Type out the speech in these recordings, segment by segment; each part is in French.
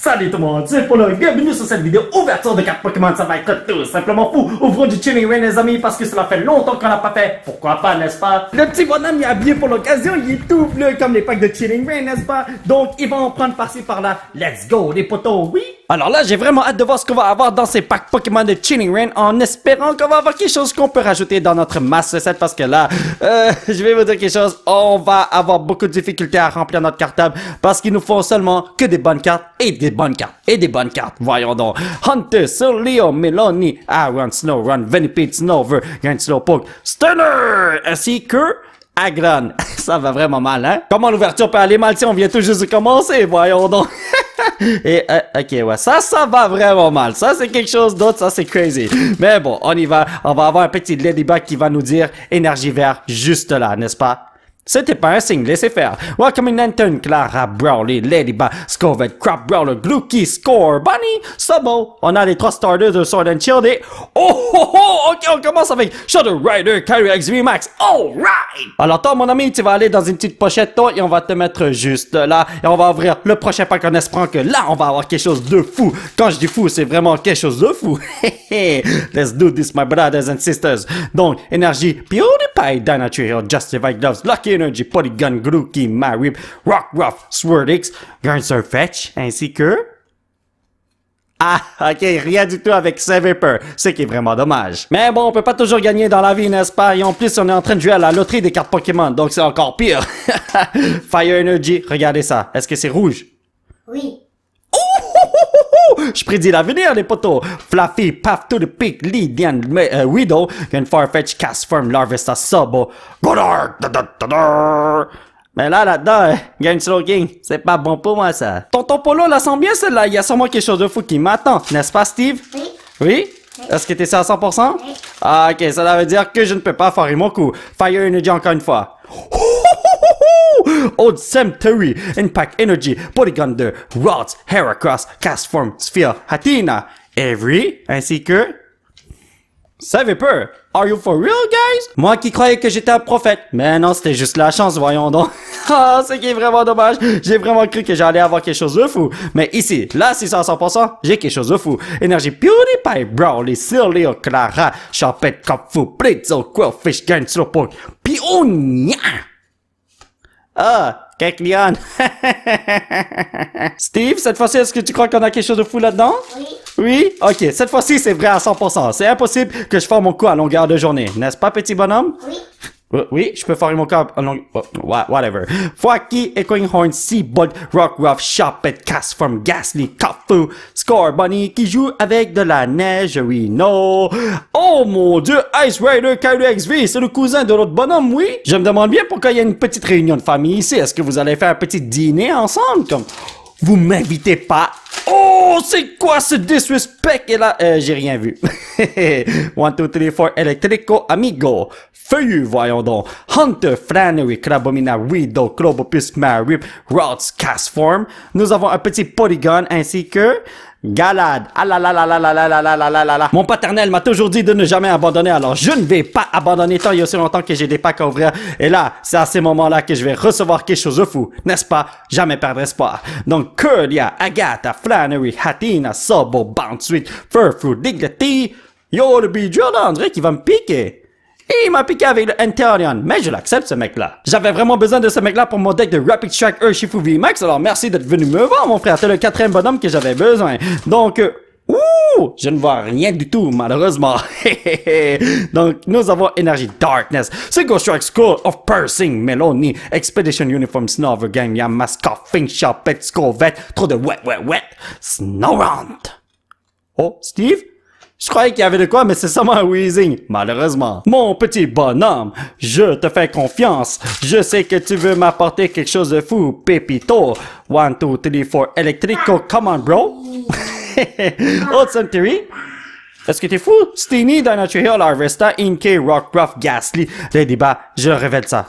Salut tout le monde, c'est Polo et bienvenue sur cette vidéo ouverture de 4 Pokémon, ça va être tout simplement fou Ouvrons du Chilling Rain les amis parce que cela fait longtemps qu'on l'a pas fait, pourquoi pas n'est-ce pas Le petit bonhomme est habillé pour l'occasion, il est tout bleu comme les packs de Chilling Rain n'est-ce pas Donc il va en prendre par-ci par-là, let's go les potos, oui alors là, j'ai vraiment hâte de voir ce qu'on va avoir dans ces packs Pokémon de Chilling Rain en espérant qu'on va avoir quelque chose qu'on peut rajouter dans notre masse set. parce que là, euh, je vais vous dire quelque chose, on va avoir beaucoup de difficultés à remplir notre cartable parce qu'il nous faut seulement que des bonnes cartes et des bonnes cartes et des bonnes cartes. Voyons donc. Hunter, Leo, Meloni, Aaron, Snow, Run, Venipede, Snowver, Gain Slowpoke, Stunner, ainsi que Agron. Ça va vraiment mal, hein? Comment l'ouverture peut aller mal? on vient tout juste de commencer, voyons donc. Et, euh, ok, ouais, ça, ça va vraiment mal. Ça, c'est quelque chose d'autre, ça, c'est crazy. Mais bon, on y va. On va avoir un petit Ladybug qui va nous dire énergie verte juste là, n'est-ce pas? C'était pas un signe, laissez faire. Welcome in Anton, Clara, Brawley, Ladybug, Scovet, Crab, Brawler, Glucky, Score, Bunny, Subo. On a les trois starters de Sword and Shield et... Oh, oh, oh, ok, on commence avec Shadow Rider, X Max. alright! Alors toi, mon ami, tu vas aller dans une petite pochette, toi, et on va te mettre juste là, et on va ouvrir le prochain pack en espérant que là, on va avoir quelque chose de fou. Quand je dis fou, c'est vraiment quelque chose de fou. Let's do this, my brothers and sisters. Donc, énergie, PewDiePie, Dynatrial, Justify Gloves, Lucky Energy, Polygon, Grookey, Marip, Rockruff, Swerdix, Fetch, ainsi que... Ah, ok, rien du tout avec Saviper, ce qui est vraiment dommage. Mais bon, on peut pas toujours gagner dans la vie, n'est-ce pas? Et en plus, on est en train de jouer à la loterie des cartes Pokémon, donc c'est encore pire. Fire Energy, regardez ça. Est-ce que c'est rouge? Oui. Je prédis l'avenir, les potos. Fluffy, paf, to the Peak, Lydian, euh, Widow, and Farfetch, Cast Firm, Larvesta, Sub. Oh. Mais là, là-dedans, euh, Game Slow King, c'est pas bon pour moi, ça. Tonton Polo, la sent bien, celle-là. Il y a sûrement quelque chose de fou qui m'attend, n'est-ce pas, Steve? Oui. Oui? Est-ce que t'es à 100%? Oui. Ah, ok, ça veut dire que je ne peux pas foirer mon coup. Fire Energy encore une fois. Old Cemetery, Impact Energy, gunder, Rods, Heracross, Castform, Sphere, Hatina, Avery, ainsi que... Savez peu, are you for real, guys? Moi qui croyais que j'étais un prophète. Mais non, c'était juste la chance, voyons donc. ah, c'est qui est vraiment dommage. J'ai vraiment cru que j'allais avoir quelque chose de fou. Mais ici, là, c'est 100%, j'ai quelque chose de fou. Énergie PewDiePie, Brawley, Silio, Clara, Champette, Copfou, Blitzo, Fish, Gain, Slowpoke, Pionia! Ah, Caclion. Steve, cette fois-ci, est-ce que tu crois qu'on a quelque chose de fou là-dedans? Oui. Oui? Ok, cette fois-ci, c'est vrai à 100%. C'est impossible que je fasse mon coup à longueur de journée. N'est-ce pas, petit bonhomme? Oui. Euh, oui, je peux faire mon cap. Oh, whatever. Fucky, Echoing Horn, Rock Rockruff, shoppet, Cast from Ghastly, Kafu, Score Bunny qui joue avec de la neige, oui, non. Oh mon dieu, Ice Rider Kyle XV, c'est le cousin de l'autre bonhomme, oui? Je me demande bien pourquoi il y a une petite réunion de famille ici. Est-ce que vous allez faire un petit dîner ensemble, comme... Vous m'invitez pas. Oh, c'est quoi ce disrespect? Et là, euh, j'ai rien vu. 1, 2, 3, 4, Electrico, Amigo, Feuillu, voyons donc, Hunter, Flannery, Crabomina, Widow Clobopus, Marip, Rods, Castform. Nous avons un petit Polygon ainsi que Galade. Ah Mon paternel m'a toujours dit de ne jamais abandonner, alors je ne vais pas abandonner tant il y a aussi longtemps que j'ai des packs à Et là, c'est à ces moments-là que je vais recevoir quelque chose de fou, n'est-ce pas? Jamais perdre espoir. Donc, Curlia, Agatha, Flannery, Hatina, Sobo, Bounce Fur Furfruit, Diggity, Yo, le B. john qui va me piquer il m'a piqué avec le Enterion. Mais je l'accepte, ce mec-là. J'avais vraiment besoin de ce mec-là pour mon deck de Rapid Strike Urshifu Shifu VMAX. Alors merci d'être venu me voir, mon frère. T'es le quatrième bonhomme que j'avais besoin. Donc, euh, Ouh, je ne vois rien du tout, malheureusement. Donc, nous avons Energy Darkness, Single Strike School of Pursing, Meloni, Expedition Uniform Snover Gang, Yamaskov, Finchop, Pet Corvette, trop de wet, wet, wet, Snowround. Oh, Steve? Je croyais qu'il y avait de quoi, mais c'est seulement un wheezing, malheureusement. Mon petit bonhomme, je te fais confiance. Je sais que tu veux m'apporter quelque chose de fou, Pepito. One, two, three, four, Electrico, come on, bro. Old Century. Est-ce que t'es fou? Steenie, Dynatural, Hill, Harvesta, Inkey, Rockruff, Ghastly. Les débats, je révèle ça.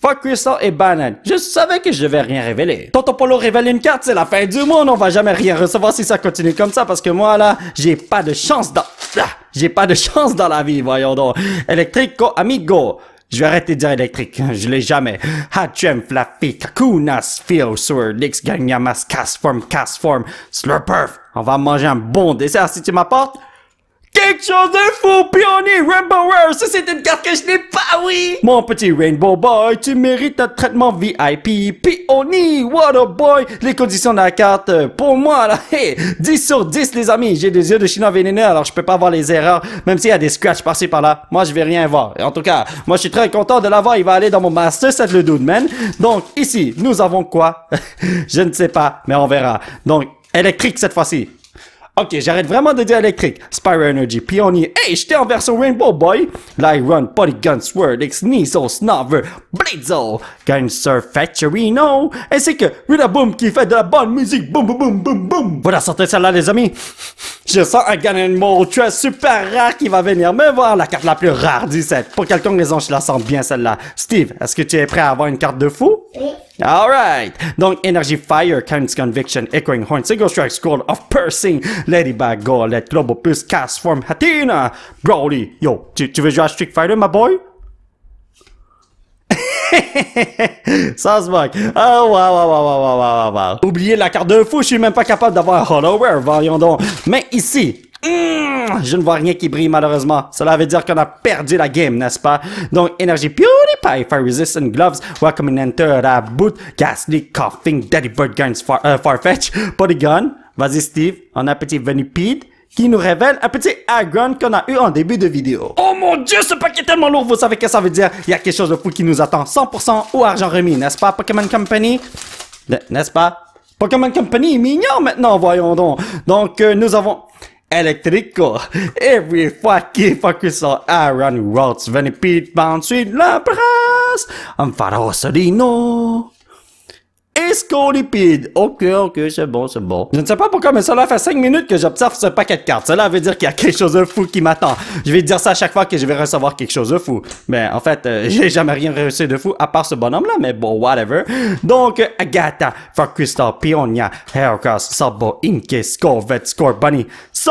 Fuck Crystal et Bannon. Je savais que je vais rien révéler. Toto Polo révèle une carte, c'est la fin du monde. On va jamais rien recevoir si ça continue comme ça parce que moi là, j'ai pas de chance dans... Ah, j'ai pas de chance dans la vie, voyons donc. Electrico amigo. Je vais arrêter de dire électrique, je l'ai jamais. Hachem, Flappy, Kakunas, Phil, Lix, Ganyamas, Castform, Castform, Slurperf. On va manger un bon dessert si tu m'apportes quelque chose de fou, Rainbow Rare, Ça, c'est une carte que je n'ai pas, oui. Mon petit Rainbow Boy, tu mérites un traitement VIP. Peony, what a Boy. Les conditions de la carte, euh, pour moi, là, hey, 10 sur 10, les amis. J'ai des yeux de chinois vénéneux, alors je peux pas voir les erreurs, même s'il y a des scratchs par-ci par-là. Moi, je vais rien voir. En tout cas, moi, je suis très content de l'avoir. Il va aller dans mon master, c'est le dude, man. Donc, ici, nous avons quoi? je ne sais pas, mais on verra. Donc, électrique cette fois-ci. Ok, j'arrête vraiment de dire électrique. Spyro Energy, Pionnier. Hey, j'étais en version Rainbow Boy. Lyron, Polygon Sword, Blizzle, Snover, Blitzel, Fetcherino. Et Ainsi que Rudaboom qui fait de la bonne musique. Boum, boum, boum, boum, boum. Voilà, sortez celle-là, les amis. Je sens un Tu es super rare qui va venir me voir. La carte la plus rare du set. Pour quelconque raison, je la sens bien, celle-là. Steve, est-ce que tu es prêt à avoir une carte de fou? All right. Donc, Energy Fire, Kind's Conviction, Echoing Horn, Single Strike Scroll of Piercing, Ladybug, let Globopus, Cast Form, Hatina, Broly. Yo, tu, veux jouer à Street Fighter, ma boy? Ça se moque. Oh, wow, wow, wow, wow, wow, wow, wow. Oubliez la carte de fou, je suis même pas capable d'avoir Rare, voyons donc. Mais ici, Hmm, je ne vois rien qui brille malheureusement. Cela veut dire qu'on a perdu la game, n'est-ce pas? Donc, énergie PewDiePie, Fire Resistant Gloves, Welcome Enter, Boot, Ghastly, Coughing, Daddy Bird Guns, far, euh, Farfetch, Polygon. Vas-y Steve, on a un petit Venipede qui nous révèle un petit agon qu'on a eu en début de vidéo. Oh mon dieu, ce paquet est tellement lourd, vous savez que ça veut dire? Il y a quelque chose de fou qui nous attend, 100% ou argent remis, n'est-ce pas Pokémon Company? N'est-ce pas? Pokémon Company est mignon maintenant, voyons donc. Donc, euh, nous avons... Electrico. Every fucking fucking saw Iron run when it beat bounce with La Brass. I'm Farosarino. scolipide Ok, ok, c'est bon, c'est bon. Je ne sais pas pourquoi, mais cela fait 5 minutes que j'observe ce paquet de cartes. Cela veut dire qu'il y a quelque chose de fou qui m'attend. Je vais dire ça à chaque fois que je vais recevoir quelque chose de fou. Mais en fait, euh, j'ai jamais rien reçu de fou à part ce bonhomme-là, mais bon, whatever. Donc, Agatha, for Crystal, Pionia, Sabo, Inke, Score, Vet, Score, Bunny. So,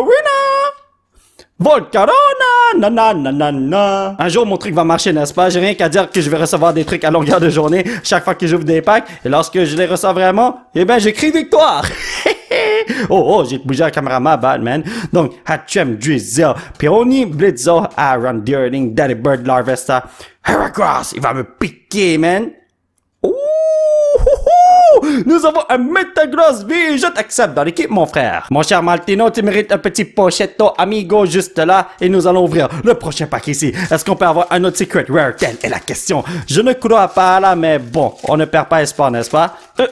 winner! Volcarona, nanana, Un jour, mon truc va marcher, n'est-ce pas? J'ai rien qu'à dire que je vais recevoir des trucs à longueur de journée chaque fois que j'ouvre des packs. Et lorsque je les reçois vraiment, eh ben, j'écris victoire. oh, oh, j'ai bougé la caméra, ma bad, man. Donc, Hachem, Drizzel, Pironi, Blitzo, Aaron, Deering, Daddy Bird, Larvesta, Heracross, il va me piquer, man. Ouh! Nous avons un Metagross V je t'accepte dans l'équipe, mon frère. Mon cher Maltino, tu mérites un petit pochetto amigo juste là et nous allons ouvrir le prochain pack ici. Est-ce qu'on peut avoir un autre secret rare? Telle est la question. Je ne crois pas là, mais bon, on ne perd pas espoir, n'est-ce pas? Euh,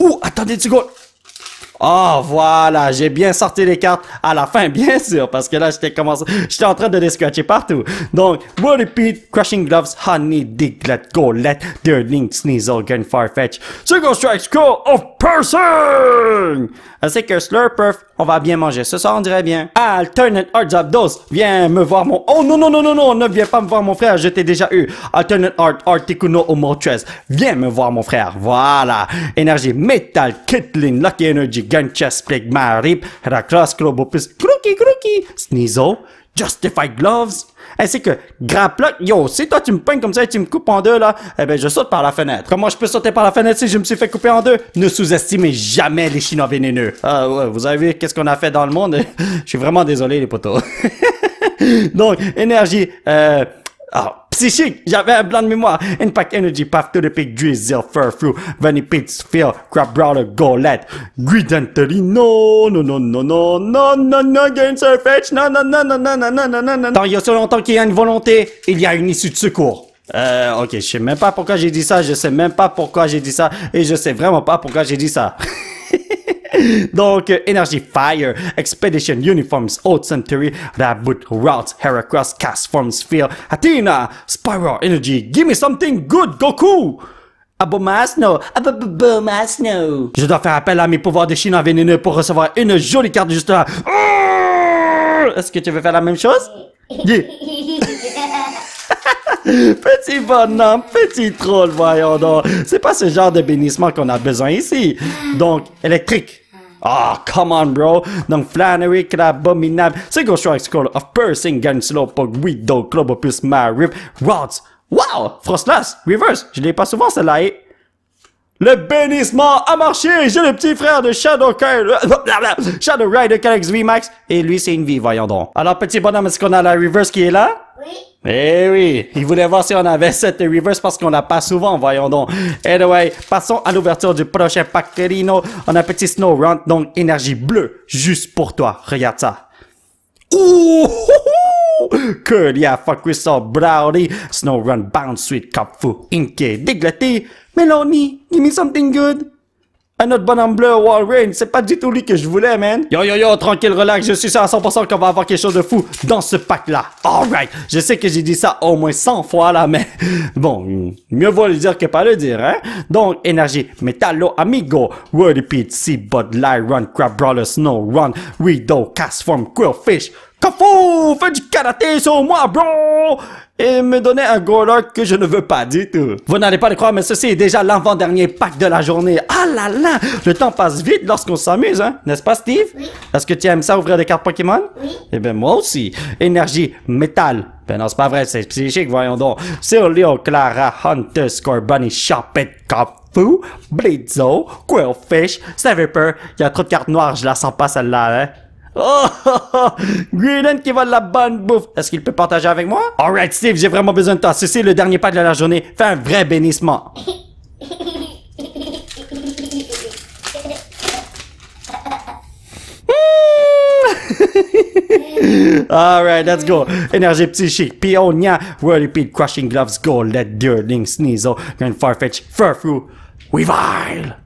ouh, attendez une seconde. Oh, voilà, j'ai bien sorti les cartes à la fin, bien sûr, parce que là, j'étais commencé, j'étais en train de les scratcher partout. Donc, Body Pete, Crushing Gloves, Honey, Diglet, Golette, Dirling, Sneasel, Gun, Fetch, Circle Strikes, Go, of PERSON! que Slurperf, on va bien manger. Ce soir, on dirait bien. Alternate Art Abdos, viens me voir mon... Oh non, non, non, non, non, ne viens pas me voir mon frère, je t'ai déjà eu. Alternate Art Articuno Omotres, viens me voir mon frère. Voilà. Énergie Metal, Kitlin, Lucky Energy, Ganchas Plague, Marip, Heracross, Globopus, Crookie, Crookie, Sneasel, Justify Gloves, ainsi eh, que Grapplock. Yo, si toi tu me peignes comme ça et tu me coupes en deux là, eh ben je saute par la fenêtre. Comment je peux sauter par la fenêtre si je me suis fait couper en deux Ne sous-estimez jamais les Chinois vénéneux. Ah vous avez vu qu'est-ce qu'on a fait dans le monde Je suis vraiment désolé les potos. Donc, énergie. Euh... Ah, psychique. J'avais un blanc de mémoire. Impact Energy, Pafto de Pic, Drizzle, Vanity Pits, Pittsfield, Crab Browner, Golette, Guidon Torino, non, non, non, non, non, non, non, Game Surfetch, non, non, non, non, non, non, non, non, non. Tant il y a si longtemps qu'il y a une volonté, il y a une issue de secours. Euh, ok, je sais même pas pourquoi j'ai dit ça, je sais même pas pourquoi j'ai dit ça, et je sais vraiment pas pourquoi j'ai dit ça. Donc, euh, Energy Fire, Expedition Uniforms, Old Century, That Boot Routes, Heracross, Cast Forms, Field, Athena, Spiral Energy, Give Me Something Good, Goku! Abomasno! Abomasno! Je dois faire appel à mes pouvoirs de chine vénéneux pour recevoir une jolie carte juste là. Est-ce que tu veux faire la même chose? petit bonhomme, petit troll, voyons donc. C'est pas ce genre de bénissement qu'on a besoin ici. Mm. Donc, électrique. Ah, come on, bro! Donc Flannery, quel abominable! C'est gauche avec score of Percy, Gunslow, Pog, Widow, my Marip, Rods! Wow! Frostlass, Reverse! Je l'ai pas souvent celle-là et... Eh. Le bénissement a marché! J'ai le petit frère de Shadow Kyle, Shadow Rider v VMAX, et lui c'est une vie, voyons donc. Alors petit bonhomme, est-ce qu'on a la Reverse qui est là? Oui. Eh oui, il voulait voir si on avait cette reverse parce qu'on a pas souvent, voyons donc. Anyway, passons à l'ouverture du prochain pack On a un petit Snow Run, donc énergie bleue, juste pour toi. Regarde ça. Ouh! Que diable fuck with some brownie, Snow Run, bounce sweet, cup, Fu, inky, melony give me something good. Un autre bonhomme bleu, Walrein, c'est pas du tout lui que je voulais, man. Yo, yo, yo, tranquille, relax, je suis sûr à 100% qu'on va avoir quelque chose de fou dans ce pack-là. Alright, je sais que j'ai dit ça au moins 100 fois, là, mais bon, mieux vaut le dire que pas le dire, hein. Donc, énergie, metallo, amigo, wordy pit, sea bud, run, crab brawler, snow, run, rideau, cast form, fish kafou, fais du karaté sur moi, bro! et me donner un goaler que je ne veux pas du tout. Vous n'allez pas le croire, mais ceci est déjà l'avant-dernier pack de la journée. Ah là là, le temps passe vite lorsqu'on s'amuse, hein, n'est-ce pas Steve? Oui. Est-ce que tu aimes ça ouvrir des cartes Pokémon? Oui. Eh ben moi aussi. Énergie, métal. Ben non, c'est pas vrai, c'est psychique, voyons donc. Sur Leo, Clara, Hunter, Scorbunny, Sharpet, Kafu, Blitzo, Quillfish, Sniper, Il y a trop de cartes noires, je la sens pas celle-là, hein. Oh, ho qui va de la bonne bouffe. Est-ce qu'il peut partager avec moi? Alright, Steve, j'ai vraiment besoin de toi. Ceci est le dernier pas de la journée. Fais un vrai bénissement. Alright, let's go. Énergie psychique, pionia, whirlipede, crushing gloves, go, let, sneeze. sneasel, Grand farfetch, furfru, vile.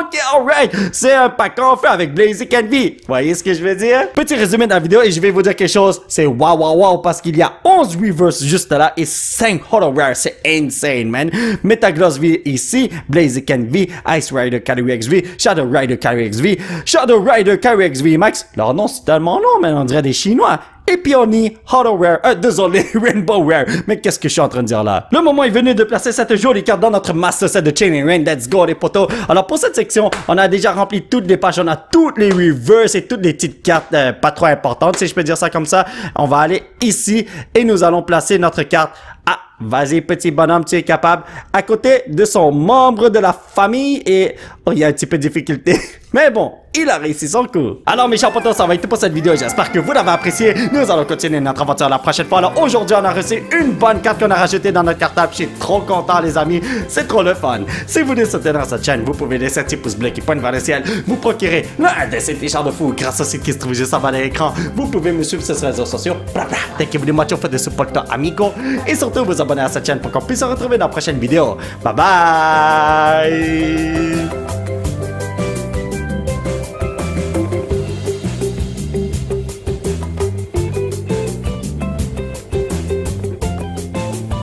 OK, alright! C'est un pack en feu avec Blazy Vous Voyez ce que je veux dire? Petit résumé de la vidéo et je vais vous dire quelque chose. C'est wow, wow, wow parce qu'il y a 11 reverse juste là et 5 hollow rare. C'est insane, man. Metagross V ici, Blazy V, Ice Rider Carry XV, Shadow Rider Carry XV, Shadow Rider Carry XV Max. Leur nom, c'est tellement long, mais on dirait des Chinois et horror Hollow euh, désolé, Rainbow Rare. Mais qu'est-ce que je suis en train de dire là? Le moment est venu de placer cette jolie carte dans notre master set de Chain Rain. Let's go, les potos. Alors, pour cette section, on a déjà rempli toutes les pages. On a toutes les reverse et toutes les petites cartes euh, pas trop importantes, si je peux dire ça comme ça. On va aller ici et nous allons placer notre carte Ah, Vas-y, petit bonhomme, tu es capable. À côté de son membre de la famille et... Oh, il y a un petit peu de difficulté. Mais bon, il a réussi son coup. Alors mes chers potos, ça va être tout pour cette vidéo. J'espère que vous l'avez apprécié. Nous allons continuer notre aventure la prochaine fois. Alors aujourd'hui, on a reçu une bonne carte qu'on a rajoutée dans notre cartable. Je suis trop content les amis. C'est trop le fun. Si vous voulez soutenir cette chaîne, vous pouvez laisser un petit pouce bleu qui pointe vers le ciel. Vous procurez un de ces fichards de fou grâce au site qui se trouve juste avant l'écran. Vous pouvez me suivre sur les réseaux sociaux. Blah Dès que vous voulez moitié, des support Et surtout, vous abonner à cette chaîne pour qu'on puisse se retrouver dans la prochaine vidéo. Bye bye.